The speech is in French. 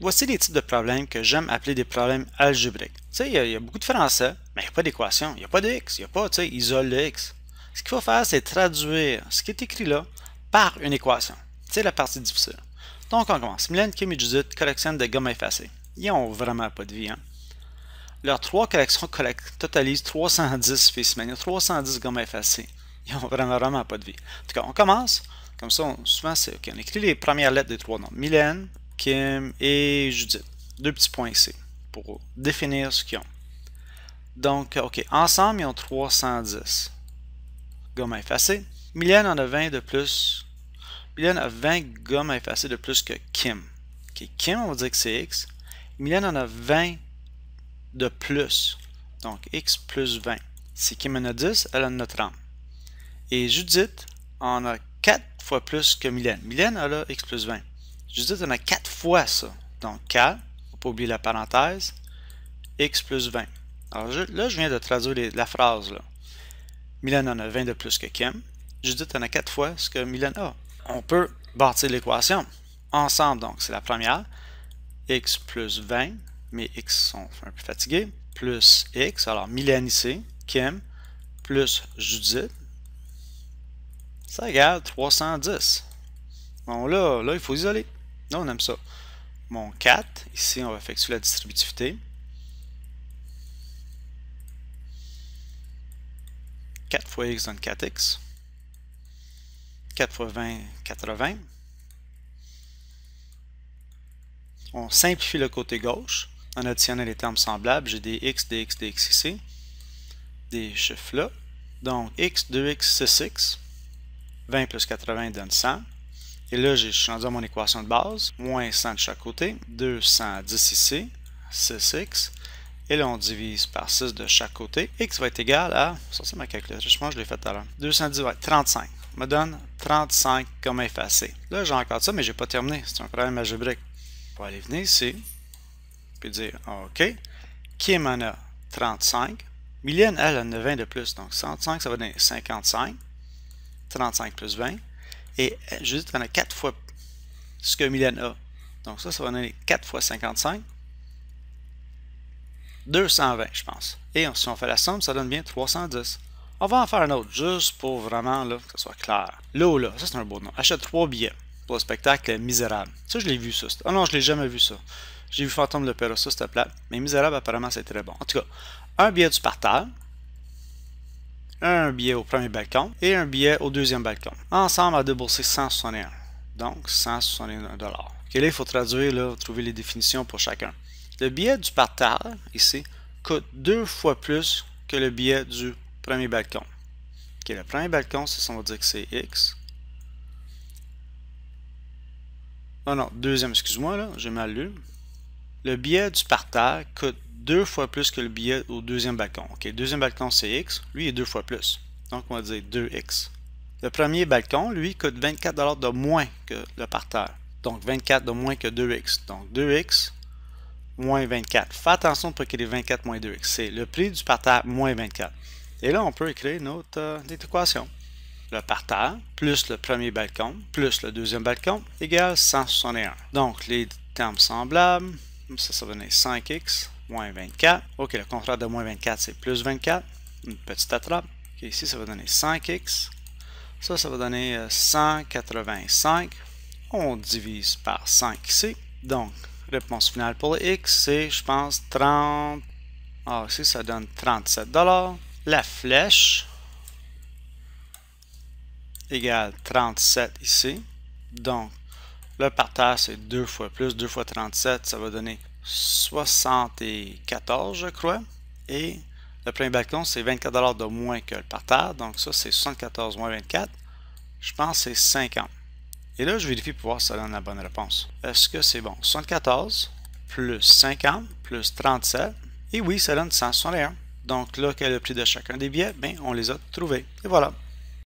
Voici les types de problèmes que j'aime appeler des problèmes algébriques. Tu sais, il y, a beaucoup de français, mais il n'y a pas d'équation, il n'y a pas de x, il n'y a pas, tu sais, isole de x. Ce qu'il faut faire, c'est traduire ce qui est écrit là par une équation. C'est la partie difficile. Donc, on commence. Mylène, Kim et Judith collectionnent des gommes effacées. Ils n'ont vraiment pas de vie, hein? Leurs trois collections totalisent 310 spécimens. 310 gommes effacées. Ils n'ont vraiment, vraiment pas de vie. En tout cas, on commence. Comme ça, souvent, c'est OK. On écrit les premières lettres des trois noms. Mylène, Kim et Judith. Deux petits points ici pour définir ce qu'ils ont. Donc, OK, ensemble, ils ont 310. gommes à effacer. Mylène en a 20 de plus. Mylène a 20 gommes à de plus que Kim. OK, Kim, on va dire que c'est X. Mylène en a 20 de plus. Donc, X plus 20. Si Kim en a 10, elle en a 30. Et Judith en a 4 fois plus que Mylène. Mylène, elle a X plus 20. Judith en a 4 fois ça. Donc 4, on pas oublier la parenthèse, x plus 20. Alors là, je viens de traduire la phrase. Là. Milan en a 20 de plus que Kim. Judith en a 4 fois ce que Milan a. On peut bâtir l'équation. Ensemble, donc, c'est la première. x plus 20, mais x sont un peu fatigués, plus x, alors Milan ici, Kim, plus Judith. Ça égale 310. Bon là, là, il faut isoler. Non, on aime ça. Mon 4, ici, on va effectuer la distributivité. 4 fois x donne 4x. 4 fois 20, 80. On simplifie le côté gauche en additionnant les termes semblables. J'ai des x, des x, des x ici, des chiffres là. Donc x, 2x, 6x. 20 plus 80 donne 100. Et là, j'ai changé mon équation de base. Moins 100 de chaque côté. 210 ici. 6x. Et là, on divise par 6 de chaque côté. X va être égal à... ça, c'est ma calculatrice, je pense je l'ai fait tout 210 va être 35. me donne 35 comme effacé. Là, j'ai encore ça, mais je n'ai pas terminé. C'est un problème algébrique. On va aller venir ici. Puis dire OK. Kim en a 35. Mylène, elle, a 20 de plus. Donc 105, ça va donner 55. 35 plus 20 et euh, juste qu'on a 4 fois ce que Mylène a. Donc ça, ça va donner 4 fois 55. 220, je pense. Et si on fait la somme, ça donne bien 310. On va en faire un autre, juste pour vraiment là, que ce soit clair. là ça c'est un beau nom. Achète 3 billets pour le spectacle Misérable. Ça, je l'ai vu, ça. Ah non, je l'ai jamais vu, ça. J'ai vu Fantôme de l'Opéra, ça, c'était plat. Mais Misérable, apparemment, c'est très bon. En tout cas, un billet du parterre, un billet au premier balcon et un billet au deuxième balcon. Ensemble à débourser 161. Donc 161 dollars. il faut traduire, là, trouver les définitions pour chacun. Le billet du parterre, ici, coûte deux fois plus que le billet du premier balcon. le premier balcon, ça, on va dire que c'est X. Oh non, deuxième, excuse-moi, là, j'ai mal lu. Le billet du parterre coûte deux fois plus que le billet au deuxième balcon. OK, le deuxième balcon, c'est X. Lui, il est deux fois plus. Donc, on va dire 2X. Le premier balcon, lui, coûte 24 de moins que le parterre. Donc, 24 de moins que 2X. Donc, 2X moins 24. Fais attention pour qu'il 24 moins 2X. C'est le prix du parterre moins 24. Et là, on peut écrire notre euh, équation. Le parterre plus le premier balcon plus le deuxième balcon égale 161. Donc, les termes semblables, ça, ça va 5x moins 24. OK, le contraire de moins 24, c'est plus 24. Une petite attrape. ici, ça va donner 5x. Ça, ça va donner 185. Euh, On divise par 5 ici. Donc, réponse finale pour le x, c'est, je pense, 30... Ah, ici, ça donne 37 La flèche égale 37 ici. Donc, le partage, c'est 2 fois plus. 2 fois 37, ça va donner 74, je crois. Et le plein balcon, c'est 24 de moins que le parterre. Donc ça, c'est 74 moins 24. Je pense que c'est 50. Et là, je vérifie pour voir si ça donne la bonne réponse. Est-ce que c'est bon? 74 plus 50 plus 37. Et oui, ça donne 161. Donc là, quel est le prix de chacun des billets? Bien, on les a trouvés. Et voilà.